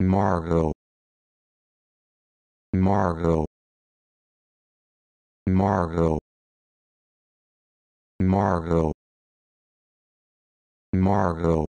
Margot Margot Margot Margot Margot